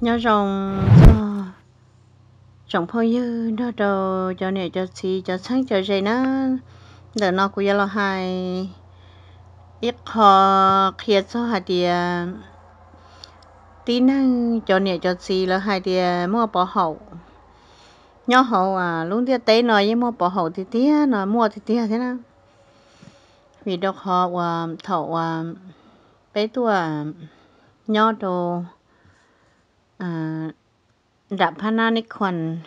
nhớ rồng ờ. rồng phong như nó đầu cho nè cho xì cho sáng cho dây nó để nó cũng lo hai ít họ kia số hai thì tí năng cho nè cho xì là hai thì mua bỏ hậu nhớ hậu à luôn thì tế nói với mua bỏ hậu thì tía nó mua thì tía thế nào vì đọc họ à, thậu à, bé tua à, nhớ đồ Ờ, rạp hà na nít khoản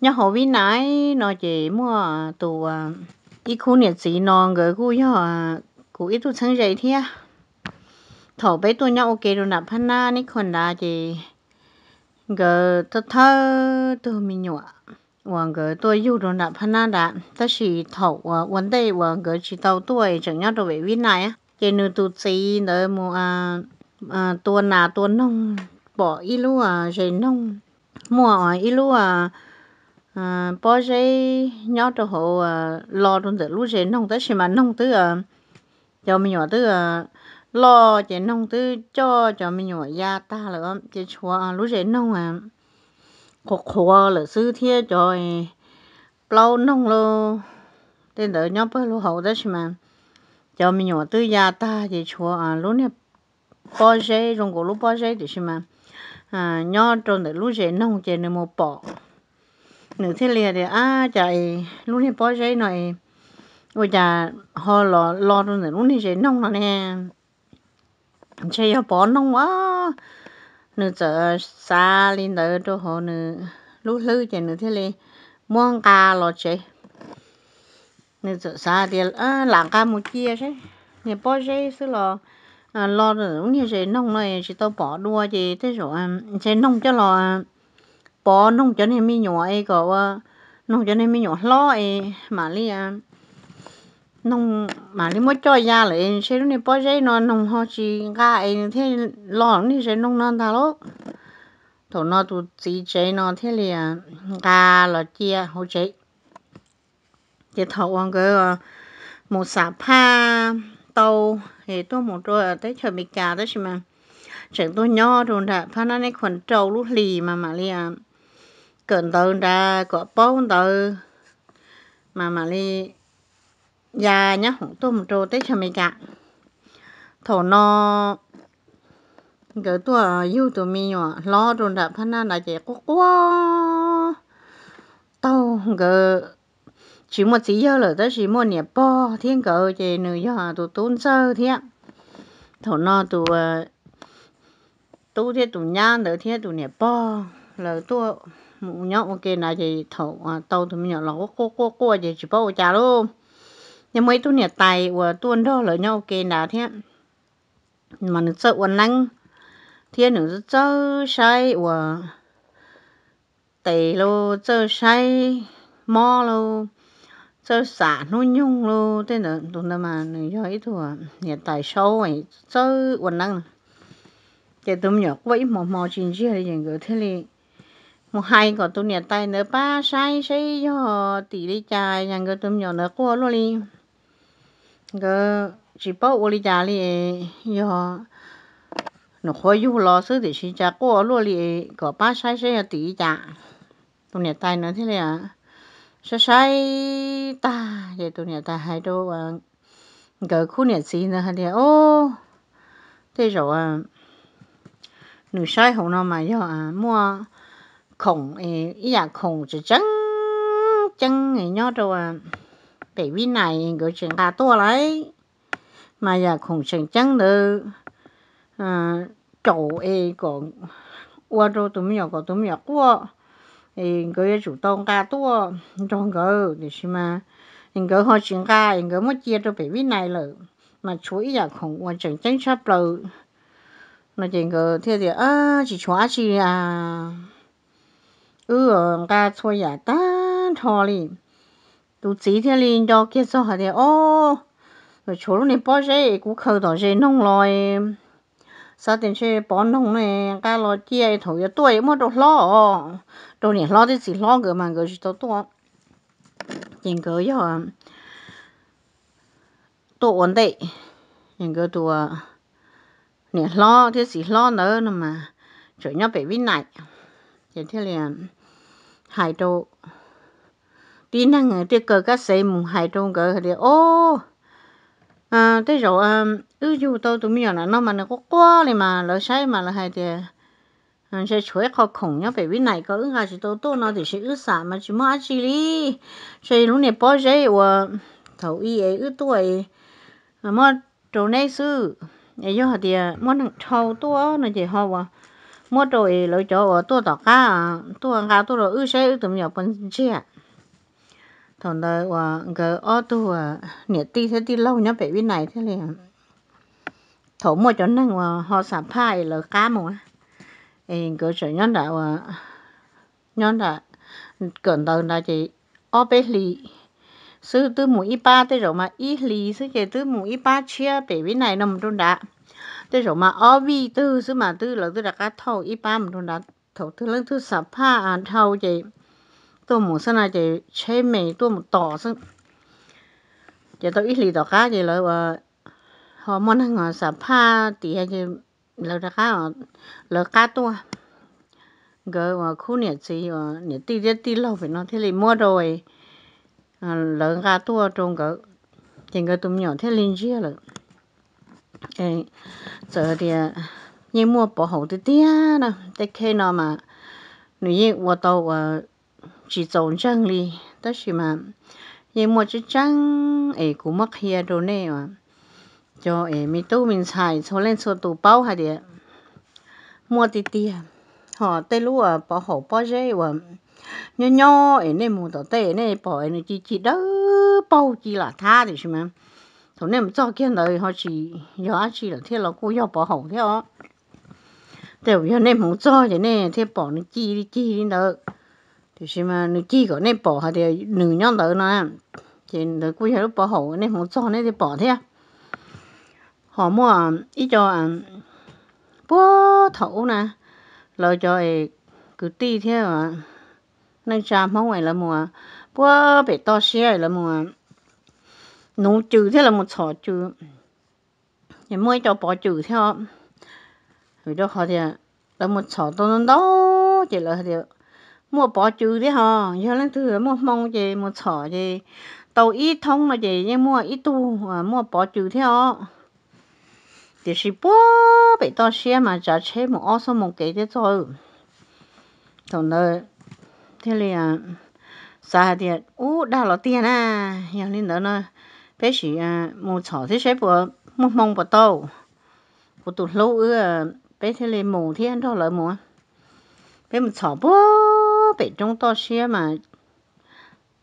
nhá hổ vi nái nó chỉ mua tụ ờ, ờ, ít khu nhiệt sĩ nó người khu nhá khu ít tu sáng dậy thia thổ bé tôi nhá ok rồi rạp hà na nít khoản là chỉ gờ tơ thơ tôi mình nhọ hoàng gờ tôi yêu rồi rạp hà na đã ta chỉ thổ vấn đề hoàng gờ chỉ tàu tuổi chẳng nhá đồ về vi nái á chỉ nửa tu sĩ mua à tua nà tua nông bỏ ít lúa à rồi nông mua ít à, lúa à à bỏ giấy nhớ cho hộ à lo trong giờ lúa rồi nông tới khi mà nông tới à cho mình nhỏ tới à lo chỉ nông tới cho cho mình nhỏ gia ta là chỉ chùa à, lúa rồi nông à khó khó à, là sư thiê rồi lâu nông luôn tên đỡ nhớ bớt lúa hậu tới khi mà cho mình nhỏ tới gia ta chỉ chùa à lúa này bỏ giấy trong cổ lúa bỏ giấy thì khi mà à nho trộn để lúc dễ nông dễ nên một bỏ nửa thế liền thì à chạy lúc này bỏ dễ này ôi chà họ lo lo trộn để lúc này dễ nông rồi nè chạy bỏ nông quá nửa giờ xa lên đỡ cho họ nửa lúc lư chạy nửa thế liền muôn cà lo chạy nửa giờ xa thì à lạng cà một chia chứ nè bỏ dễ xí lo À, lo giống như sẽ nông này chỉ tao bỏ đua gì thế rồi à, sẽ nông cho lo à, bỏ nông cho nên mi nhỏ ấy có nông cho nên mi nhỏ lo ấy mà li à nông mà li mới cho ra lại sẽ lúc này bỏ giấy nó nông họ chỉ ga ấy thế lo như sẽ nông nó ta lốt thổ nó tụ chỉ chế nó thế li à ga là chia hỗ chế thì thầu ăn cái một sạp pha tàu thì tôi một rồi tới chờ bị cả đó chứ mà chẳng tôi nhỏ rồi đã phát nó này khuẩn trâu lúc lì mà mà liền à cần tàu ra có bốn tàu mà mà li già nhá hổng tôi một trâu tới cho mình cả thổ nó cái tua yêu tụi mi nhỏ lo rồi đã phát na là chạy có quá tàu cái chỉ một tí giờ là tới chỉ một nhẹ po thiên cờ chị nữ giờ tụ tốn sơ thiên thổ nó tụ tụ thiên tụ nhan đỡ thiên tụ nhẹ po là tụ mụ nhậu ok là chị thổ tàu tụ nhỏ là cô cô cô chị chỉ bao trà luôn nhưng mấy tụ nhẹ tài và tuôn đó là nhau ok là thiên mà nó sợ quần năng thiên nó rất chơi say và tè lô chơi say mò lô nhung luôn thế nữa tụi nó 这啥弄用喽？这呢，懂得嘛？你要一坨也带烧哎，这我能，这都没有，我一毛毛进去的人个这里，một hai có tôi nhà tài nữa ba sai sai cho tỷ đi chài nhà người tôi nhỏ nữa qua luôn đi cái chỉ bảo ô đi chài đi cho nó khói yêu lo sư thì chỉ chà qua luôn đi có ba sai sai cho tỷ chà tụi nhà tài nữa thế này à sa sai ta ye tu nia ta hai do à ge khu nia si na ha dia o thế rồi à nữ sai hồng nó mà do à mua khổng ấy à, ý là khổng chỉ chân chân ấy nhớ đâu à bởi vì này người chuyện cả to lấy mà giờ khổng chân chân nữa à chỗ ấy còn qua đâu tụi mình có tụi mình có người chủ tông ca tua trong gỡ để xem mà nhưng gỡ họ chuyện ca nhưng gỡ mất chia cho bị mà chuối giờ không quan trọng tránh sắp lợ mà chỉ gỡ thế thì à chỉ chóa chi à ừ ca thôi giờ ta thôi đi tụ chỉ thế liền cho kia sao ô rồi chỗ này bao giờ cũng khâu đó rồi nông lại sao tiền chơi bỏ nông này cái lo chia thổi tuổi mà đồ lo à. đồ nhỉ lo thì chỉ lo cái mà cái đó to tiền cái gì hả ổn định tiền cái tổ nhỉ lo thì chỉ lo nữa mà chủ nhau bị vinh này thì thế liền hai đồ tí năng người tiêu cờ các xe mùng hai đồ cơ thì ô à thế rồi à, ừ dù tôi tụi mình là nó mà nó có quá thì mà lỡ sai mà là hay thì ờ, sẽ chuối khó khổng nhá phải biết này có ứng gì tôi tôi nó thì sẽ ứ xả mà chỉ mua chỉ đi sẽ lúc này bao giờ và thầu y ấy ứ tuổi mà trâu này sư ấy do thì ờ, mua thằng trâu tôi nó chỉ hoa và mua trâu ấy lỡ cho tôi tao cá ờ, tôi cá tôi rồi ứ sẽ tụi mình bận chết thằng đó và cái ô tô nhiệt ti thế đi lâu nhá phải biết này thế này thổ mua cho nên họ sản phai là cá mà em cứ sợ nhón đã ờ, nhón đã gần đầu là chỉ ở bên lì sư tư mũi ít ba tới rồi mà ít lì sư chỉ tư mù ít ba chia bể bên này nằm trong đã tới rồi mà ở vi tư sư mà tư là tư đã cá thâu ít ba nằm trong đã thổ tư lớn tư sản phai ăn à, thâu chỉ tôi muốn sinh là chỉ chế mì tôi muốn tỏ sinh chỉ tôi ít lì tỏ cá gì là ờ, họ muốn hàng họ sợ pha thì hay cái lỡ ra cá họ cá tua gỡ họ khu nhiệt gì họ nhiệt tí rất tí lâu phải nó thế thì mua rồi lợn cá tua trong cái thì cái tụm nhỏ thế linh chi rồi ê giờ thì nhưng mua bỏ hậu thì tiếc nè thế khi nào mà nếu như 我到我 chỉ trồng trang lý, đó là mà nhưng mà chỉ trang ấy cũng mắc hiền đồ này mà cho em mi tu mình xài cho lên số tủ bao hay đi mua tì tì họ tê lú à bỏ họ bỏ dê và nhỏ nhỏ em nên mua tao tê nên bỏ em chỉ chỉ đó bao chỉ là tha thì xem thổ nên cho kia lời họ chỉ nhỏ chỉ là thế là cô nhỏ bỏ hỏng thế đó đều giờ nên muốn cho thì này thế bỏ nó chi đi chi đi nữa thì xem mà nó chi có nên bỏ hay đi nửa nhau nữa nè thì nó cô nhỏ bỏ hỏng nên muốn cho nên thì bỏ thế họ mua ít cho à, bó thẩu nè rồi cho cứ ti thế mà nên sao không ngoài là mua bó à. bị to xe là mua à. nấu trừ thế là một sọ trừ thì mua cho bỏ trừ theo vì đó họ thì là một sọ to nó đó chỉ là thì mua bỏ trừ thế họ giờ lên thứ mua mong gì một sọ gì tàu ít thông là gì nhưng mua ít tu mua bỏ trừ theo thì chỉ bó bị to xe mà trả chế một ô số một cái thế thôi còn nữa thế là sao thì u đã lo tiền à giờ nên đó nó bé chỉ à một chỗ thế chế bữa một mong bữa tàu bữa tụt ư bé thế là mù thiên thôi lại mù bé một chỗ bó bị trong to xe mà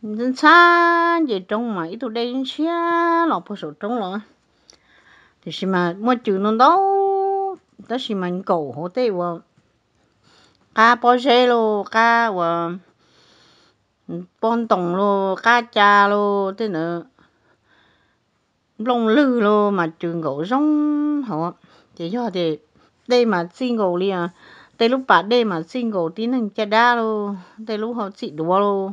dân xa về trong mà ít tụi đây xe lọc bữa số trong rồi thì xí mà mua chữ nó đó đó xí mà cổ hồ tê vợ cá bò xe lô cá vợ bông tòng lô cá cha lô thế nữa lông lư mà trường gỗ rong họ thì do thì đây mà single đi à đây lúc bạn đây mà single tí năng cha đa lô đây lúc họ xịt đùa lô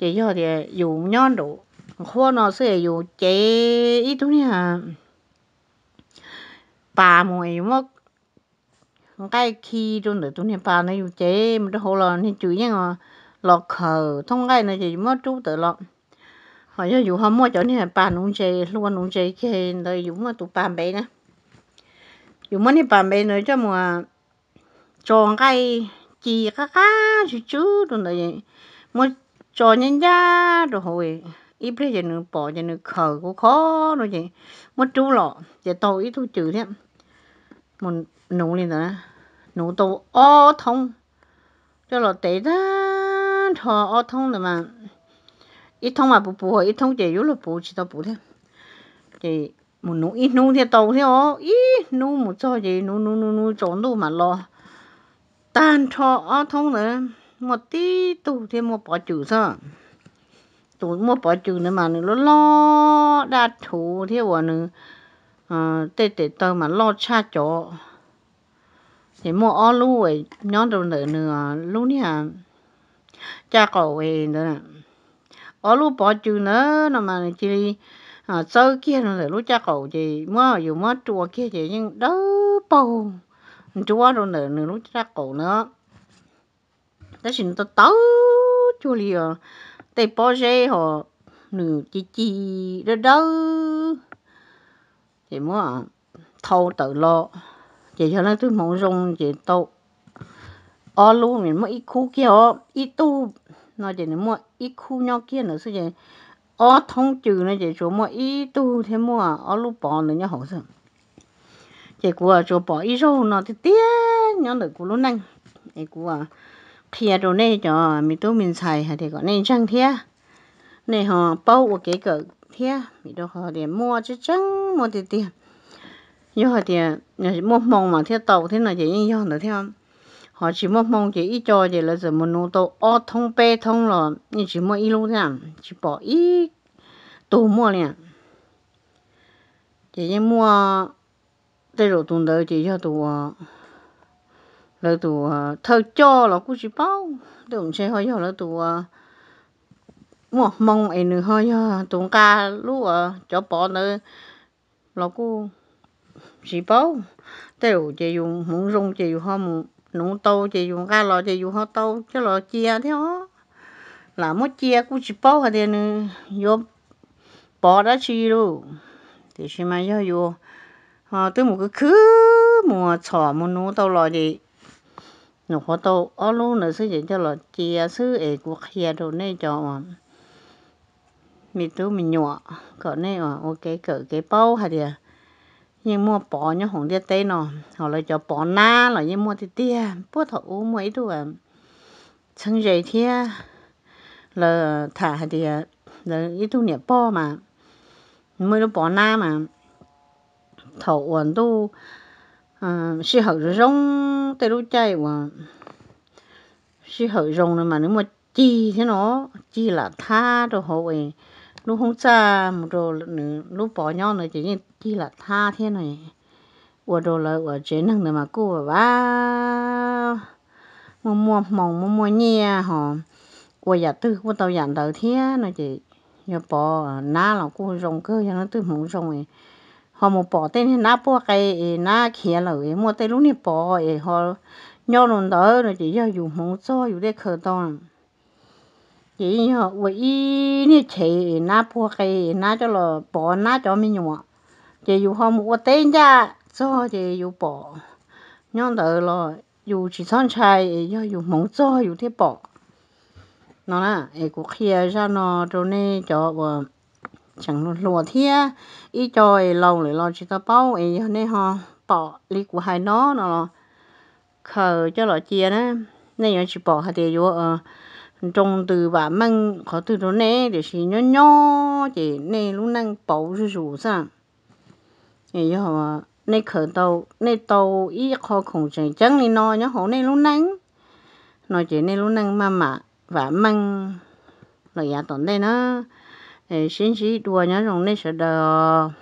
thì do thì dù nhon đủ khoa nó sẽ dù chế ít thôi nha à bà mày mất cái khi trong đời tôi nên bà này chế mà tôi hồ là nên chủ nhân à lọ khờ thông cái này thì mất chú tự lọ họ giờ dù không mua chỗ này bà nung chế luôn nung chế khi đời dù mà tụ bà bé nè dù mà này bà bé nữa cho mà cho cái chỉ cá cá chú chú trong đời mua cho nhân gia rồi hồi ít bây giờ nữa bỏ giờ nữa khờ cũng khó nó vậy mất chú lọ giờ tàu ít thu chữ thế một nụ lên nữa nụ tàu ô thông cho lọ tệ đó thò ô thông rồi mà ít thông mà bù bù ít thông chỉ yếu là bù chỉ tao bù thế thì một nụ ít nụ thì tàu thế ó ít một cho gì nụ nụ nụ nụ trốn đâu mà lo tan thò ô thông nữa một tí tù thì một bỏ chữ sao tụ mua bỏ chữ nữa mà nữa lo đa thủ thế vợ ờ tê tê tơ mà lo cha chỗ thì mua ó lú vậy đồ nữa nữa lú nè cha cậu về nữa nè ó bỏ chữ nữa nó mà chỉ à sơ kia nó là lú cha cậu thì mua dù mua chùa kia thì nhưng đó bầu chùa đồ nữa nữa lú cha cậu nữa đó xin tôi tớ chua liền tây bó rê họ nử chi chi đó đó thì mua thâu tự lo chỉ cho nó tôi mong rong chỉ tàu ở luôn mình mua ít khu kia họ ít tu nó chỉ nên mua ít khu nhau kia nữa chứ ở thông trừ nó chỉ chỗ mua ít tu thế mua ở lúc bỏ nữa nhá hậu sự chỉ của chỗ bỏ ít rau nó thì tiếc nhớ được của lúc nãy cái à thia đồ này cho mi tu mình xài hay thì có nên chăng thia này họ bao một cái cỡ thia mi đâu họ để mua chứ chăng mua thì tiền như họ thì mua mong mà thia tàu thế này chỉ như họ nữa theo họ chỉ mua mong chỉ ít cho chỉ là giờ muốn nô tàu, ô thông bê thông rồi nhưng chỉ mua ít luôn nha chỉ bỏ ít tù mua liền chỉ mua tới rồi tuần tới chỉ cho tù ờ, lỡ tụ ờ, thơ cho là cũng chỉ bao tưởng chơi hơi rồi lỡ tụ mong mong ấy nữa hơi tụ ca lúc cho bỏ nữa là cũng chỉ bao tiêu chỉ dùng muốn dùng chỉ dùng hoa muốn nung tô chỉ dùng ca lò chỉ dùng hoa tô chứ lò chia thế đó là mất chia cũng chỉ bao hết nữa vô bỏ đã chi luôn thì xem mà vô vô họ ờ, tới một cái khứ mua trò mùa nung tô lò gì? nó khó tàu ở luôn nó sẽ dễ cho là chia à, sư ấy của kia đồ này cho mình tu mình nhọ, cỡ này à ok cỡ cái bao hay đi nhưng mua bỏ nhá hồng tiết tây nó họ lại cho bỏ na là như mua thì tia bữa thọ u mấy đồ à chẳng dễ thế là thả hay đi là ít tu nhẹ bao mà mới nó bỏ na mà thọ uẩn tu xí ờ, hậu rong tê lú chạy và xí hậu rong mà nếu mà chi thế nó chi là tha đồ hộ về lúc không xa một đồ nữa lúc bỏ nhau nữa chỉ như chi là tha thế này và đồ là và chế năng nữa mà cô và ba mua mua mong mua mua nhẹ họ qua giả dạ tư qua tàu giản đầu thế này chỉ giờ bỏ ờ, na là cô rong cơ cho nó tư mong rong ấy họ một bỏ tên na bỏ cái na kia rồi mua tên lúc này bỏ họ nhau luôn đó rồi chỉ cho dùng mông cho dùng để khởi động chỉ họ với ý như chị bỏ cái na cho là bỏ na cho mình nhọ chỉ dùng họ một tên ra cho chỉ dùng bỏ nhau đó là dùng chỉ son chơi, cho dùng mông cho dùng để bỏ nó là cái kia ra nó cho nên cho chẳng lùa thia ít trời lâu rồi lo chỉ tao bao ấy nên họ bỏ lý của hai nó nó khờ cho lọ chia đó nên giờ chỉ bỏ hai tiền vô ờ trong từ bà măng khó từ đó nè để chỉ nhỏ nhỏ chỉ nè lúc năng bỏ rủ rủ sang ấy họ nè khờ tàu nè tàu ít khó khổng chẳng chẳng nên nó nhá họ nè lúc năng nó chỉ nè lúc năng mà mà và măng rồi giờ tổn đây nó 诶，信息多，那种那些的。